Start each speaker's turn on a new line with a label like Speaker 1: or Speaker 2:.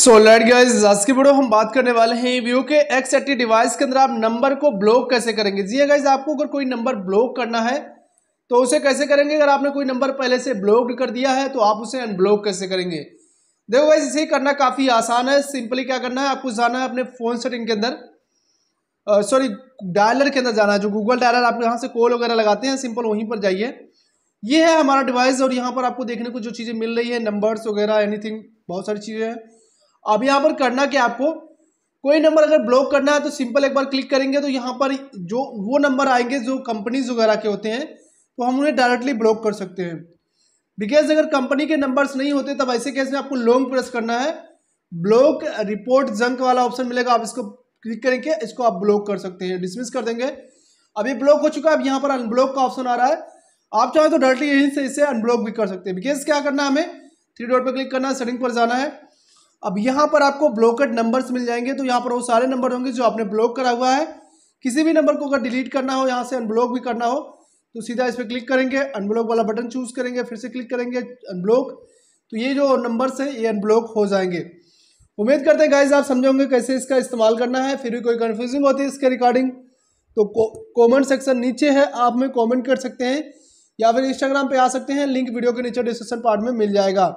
Speaker 1: so light guys आज की video हम बात करने वाले हैं वीवो के एक्स एट्टी डिवाइस के अंदर आप नंबर को ब्लॉक कैसे करेंगे जी गाइस हाँ आपको अगर कोई नंबर ब्लॉक करना है तो उसे कैसे करेंगे अगर आपने कोई नंबर पहले से ब्लॉक कर दिया है तो आप उसे अनब्लॉक कैसे करेंगे देखो गाइज इसे करना काफ़ी आसान है सिंपली क्या करना है आपको जाना है अपने फ़ोन सेटिंग के अंदर सॉरी डायलर के अंदर जाना है जो गूगल डायलर आप यहाँ से कॉल वगैरह लगाते हैं सिंपल वहीं पर जाइए ये है हमारा डिवाइस और यहाँ पर आपको देखने को जो चीज़ें मिल रही है नंबर्स वगैरह एनीथिंग बहुत सारी चीज़ें हैं अब यहाँ पर करना क्या आपको कोई नंबर अगर ब्लॉक करना है तो सिंपल एक बार क्लिक करेंगे तो यहाँ पर जो वो नंबर आएंगे जो कंपनीज वगैरह के होते हैं तो हम उन्हें डायरेक्टली ब्लॉक कर सकते हैं बिकॉज अगर कंपनी के नंबर्स नहीं होते तब ऐसे केस में आपको लॉन्ग प्रेस करना है ब्लॉक रिपोर्ट जंक वाला ऑप्शन मिलेगा आप इसको क्लिक करेंगे इसको आप ब्लॉक कर सकते हैं डिसमिस कर देंगे अब ये ब्लॉक हो चुका है अब यहाँ पर अनब्लॉक का ऑप्शन आ रहा है आप चाहें तो डायरेक्टली यहीं से इसे अनब्लॉक भी कर सकते हैं बिकॉज क्या करना है हमें थ्री डॉट पर क्लिक करना है सेटिंग पर जाना है अब यहाँ पर आपको ब्लॉकेड नंबर्स मिल जाएंगे तो यहाँ पर वो सारे नंबर होंगे जो आपने ब्लॉक करा हुआ है किसी भी नंबर को अगर डिलीट करना हो यहाँ से अनब्लॉक भी करना हो तो सीधा इस पर क्लिक करेंगे अनब्लॉक वाला बटन चूज़ करेंगे फिर से क्लिक करेंगे अनब्लॉक तो ये जो नंबर्स हैं ये अनब्लॉक हो जाएंगे उम्मीद करते हैं गाइज आप समझोगे कैसे इसका इस्तेमाल करना है फिर भी कोई कन्फ्यूजिंग होती है इसके रिकॉर्डिंग तो कॉमेंट सेक्शन नीचे है आप में कॉमेंट कर सकते हैं या फिर इंस्टाग्राम पे आ सकते हैं लिंक वीडियो के नीचे डिस्क्रिप्शन पार्ट में मिल जाएगा